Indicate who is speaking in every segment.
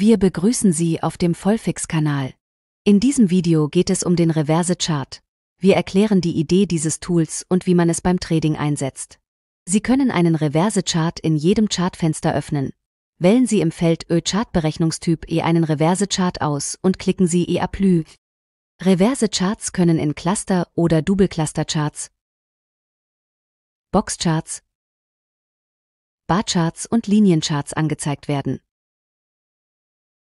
Speaker 1: Wir begrüßen Sie auf dem Vollfix-Kanal. In diesem Video geht es um den Reverse Chart. Wir erklären die Idee dieses Tools und wie man es beim Trading einsetzt. Sie können einen Reverse Chart in jedem Chartfenster öffnen. Wählen Sie im Feld Ö-Chart-Berechnungstyp E einen Reverse Chart aus und klicken Sie E Aplü. Reverse Charts können in Cluster- oder Double-Cluster-Charts, Box-Charts, Bar-Charts und Linien-Charts angezeigt werden.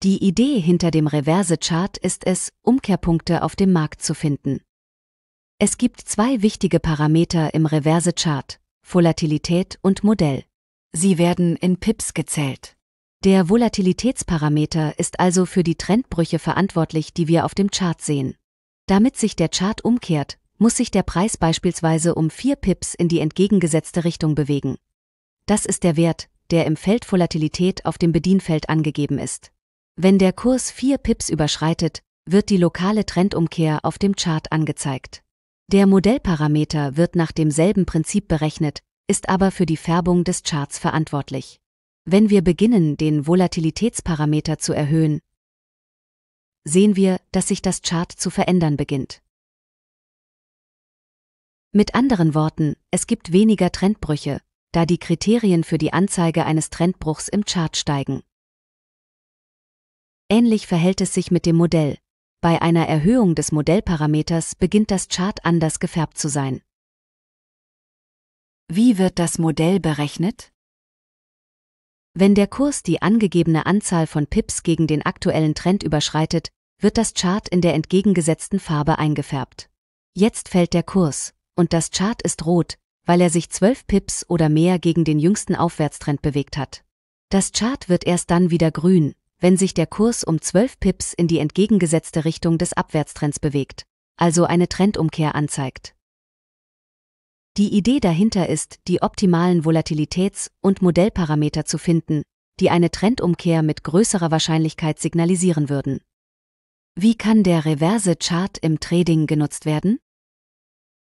Speaker 1: Die Idee hinter dem Reverse-Chart ist es, Umkehrpunkte auf dem Markt zu finden. Es gibt zwei wichtige Parameter im Reverse-Chart, Volatilität und Modell. Sie werden in Pips gezählt. Der Volatilitätsparameter ist also für die Trendbrüche verantwortlich, die wir auf dem Chart sehen. Damit sich der Chart umkehrt, muss sich der Preis beispielsweise um vier Pips in die entgegengesetzte Richtung bewegen. Das ist der Wert, der im Feld Volatilität auf dem Bedienfeld angegeben ist. Wenn der Kurs 4 Pips überschreitet, wird die lokale Trendumkehr auf dem Chart angezeigt. Der Modellparameter wird nach demselben Prinzip berechnet, ist aber für die Färbung des Charts verantwortlich. Wenn wir beginnen, den Volatilitätsparameter zu erhöhen, sehen wir, dass sich das Chart zu verändern beginnt. Mit anderen Worten, es gibt weniger Trendbrüche, da die Kriterien für die Anzeige eines Trendbruchs im Chart steigen. Ähnlich verhält es sich mit dem Modell. Bei einer Erhöhung des Modellparameters beginnt das Chart anders gefärbt zu sein. Wie wird das Modell berechnet? Wenn der Kurs die angegebene Anzahl von Pips gegen den aktuellen Trend überschreitet, wird das Chart in der entgegengesetzten Farbe eingefärbt. Jetzt fällt der Kurs, und das Chart ist rot, weil er sich 12 Pips oder mehr gegen den jüngsten Aufwärtstrend bewegt hat. Das Chart wird erst dann wieder grün, wenn sich der Kurs um 12 Pips in die entgegengesetzte Richtung des Abwärtstrends bewegt, also eine Trendumkehr anzeigt. Die Idee dahinter ist, die optimalen Volatilitäts- und Modellparameter zu finden, die eine Trendumkehr mit größerer Wahrscheinlichkeit signalisieren würden. Wie kann der reverse Chart im Trading genutzt werden?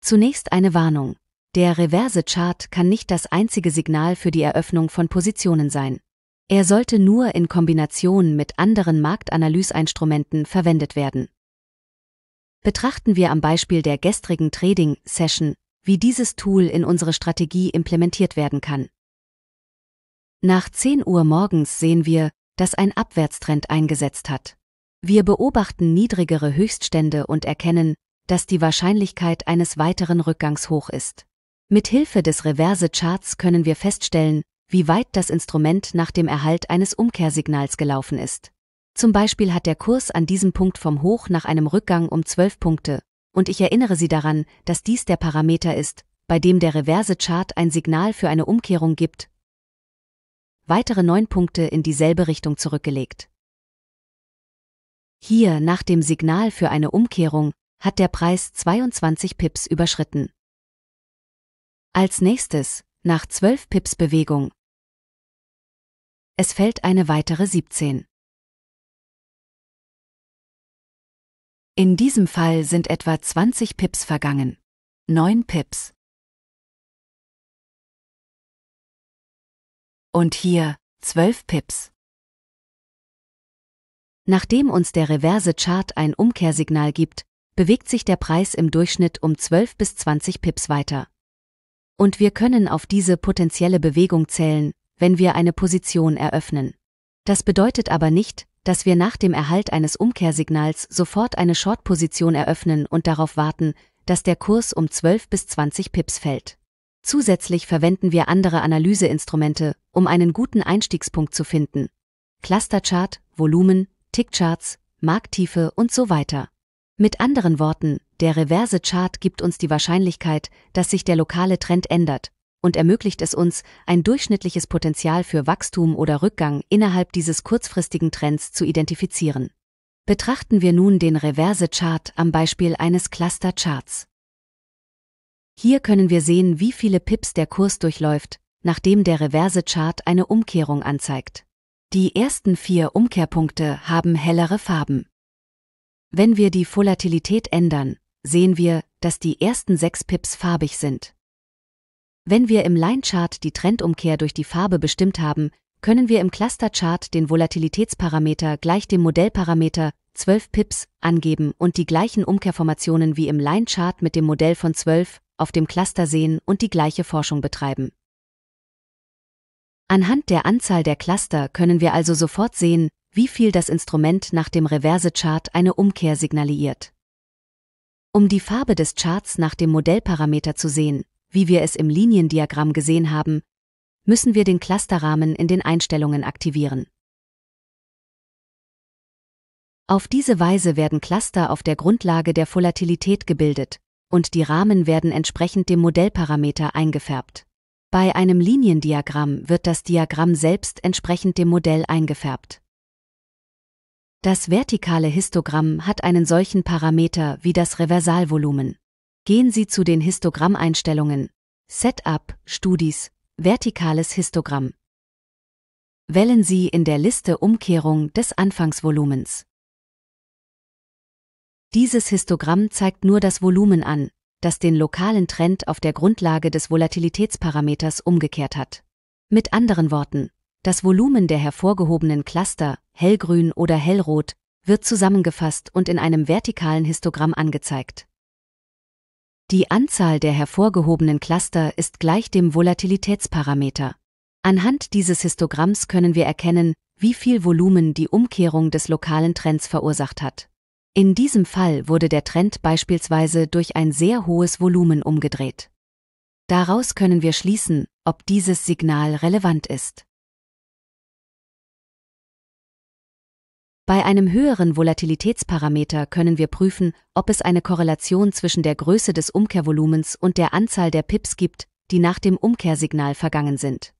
Speaker 1: Zunächst eine Warnung. Der reverse Chart kann nicht das einzige Signal für die Eröffnung von Positionen sein. Er sollte nur in Kombination mit anderen Marktanalyseinstrumenten verwendet werden. Betrachten wir am Beispiel der gestrigen Trading-Session, wie dieses Tool in unsere Strategie implementiert werden kann. Nach 10 Uhr morgens sehen wir, dass ein Abwärtstrend eingesetzt hat. Wir beobachten niedrigere Höchststände und erkennen, dass die Wahrscheinlichkeit eines weiteren Rückgangs hoch ist. Mit Hilfe des Reverse Charts können wir feststellen, wie weit das Instrument nach dem Erhalt eines Umkehrsignals gelaufen ist. Zum Beispiel hat der Kurs an diesem Punkt vom Hoch nach einem Rückgang um 12 Punkte, und ich erinnere Sie daran, dass dies der Parameter ist, bei dem der reverse Chart ein Signal für eine Umkehrung gibt. Weitere 9 Punkte in dieselbe Richtung zurückgelegt. Hier nach dem Signal für eine Umkehrung hat der Preis 22 Pips überschritten. Als nächstes nach 12 Pips Bewegung. Es fällt eine weitere 17. In diesem Fall sind etwa 20 Pips vergangen. 9 Pips. Und hier 12 Pips. Nachdem uns der reverse Chart ein Umkehrsignal gibt, bewegt sich der Preis im Durchschnitt um 12 bis 20 Pips weiter. Und wir können auf diese potenzielle Bewegung zählen, wenn wir eine Position eröffnen. Das bedeutet aber nicht, dass wir nach dem Erhalt eines Umkehrsignals sofort eine Short-Position eröffnen und darauf warten, dass der Kurs um 12 bis 20 Pips fällt. Zusätzlich verwenden wir andere Analyseinstrumente, um einen guten Einstiegspunkt zu finden. Clusterchart, Volumen, Tickcharts, Markttiefe und so weiter. Mit anderen Worten, der reverse Chart gibt uns die Wahrscheinlichkeit, dass sich der lokale Trend ändert und ermöglicht es uns, ein durchschnittliches Potenzial für Wachstum oder Rückgang innerhalb dieses kurzfristigen Trends zu identifizieren. Betrachten wir nun den reverse Chart am Beispiel eines Cluster Charts. Hier können wir sehen, wie viele Pips der Kurs durchläuft, nachdem der reverse Chart eine Umkehrung anzeigt. Die ersten vier Umkehrpunkte haben hellere Farben. Wenn wir die Volatilität ändern, sehen wir, dass die ersten sechs Pips farbig sind. Wenn wir im Line-Chart die Trendumkehr durch die Farbe bestimmt haben, können wir im Cluster-Chart den Volatilitätsparameter gleich dem Modellparameter 12 Pips angeben und die gleichen Umkehrformationen wie im Line-Chart mit dem Modell von 12 auf dem Cluster sehen und die gleiche Forschung betreiben. Anhand der Anzahl der Cluster können wir also sofort sehen, wie viel das Instrument nach dem Reverse-Chart eine Umkehr signaliert. Um die Farbe des Charts nach dem Modellparameter zu sehen, wie wir es im Liniendiagramm gesehen haben, müssen wir den Clusterrahmen in den Einstellungen aktivieren. Auf diese Weise werden Cluster auf der Grundlage der Volatilität gebildet und die Rahmen werden entsprechend dem Modellparameter eingefärbt. Bei einem Liniendiagramm wird das Diagramm selbst entsprechend dem Modell eingefärbt. Das vertikale Histogramm hat einen solchen Parameter wie das Reversalvolumen. Gehen Sie zu den Histogrammeinstellungen. Setup, Studies, vertikales Histogramm. Wählen Sie in der Liste Umkehrung des Anfangsvolumens. Dieses Histogramm zeigt nur das Volumen an, das den lokalen Trend auf der Grundlage des Volatilitätsparameters umgekehrt hat. Mit anderen Worten, das Volumen der hervorgehobenen Cluster, hellgrün oder hellrot, wird zusammengefasst und in einem vertikalen Histogramm angezeigt. Die Anzahl der hervorgehobenen Cluster ist gleich dem Volatilitätsparameter. Anhand dieses Histogramms können wir erkennen, wie viel Volumen die Umkehrung des lokalen Trends verursacht hat. In diesem Fall wurde der Trend beispielsweise durch ein sehr hohes Volumen umgedreht. Daraus können wir schließen, ob dieses Signal relevant ist. Bei einem höheren Volatilitätsparameter können wir prüfen, ob es eine Korrelation zwischen der Größe des Umkehrvolumens und der Anzahl der Pips gibt, die nach dem Umkehrsignal vergangen sind.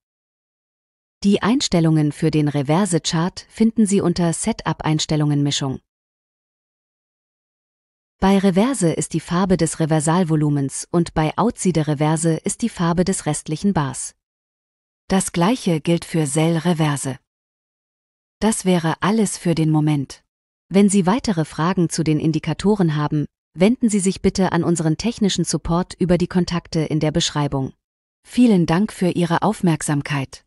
Speaker 1: Die Einstellungen für den Reverse-Chart finden Sie unter Setup-Einstellungen-Mischung. Bei Reverse ist die Farbe des Reversalvolumens und bei Outside Reverse ist die Farbe des restlichen Bars. Das gleiche gilt für Cell Reverse. Das wäre alles für den Moment. Wenn Sie weitere Fragen zu den Indikatoren haben, wenden Sie sich bitte an unseren technischen Support über die Kontakte in der Beschreibung. Vielen Dank für Ihre Aufmerksamkeit.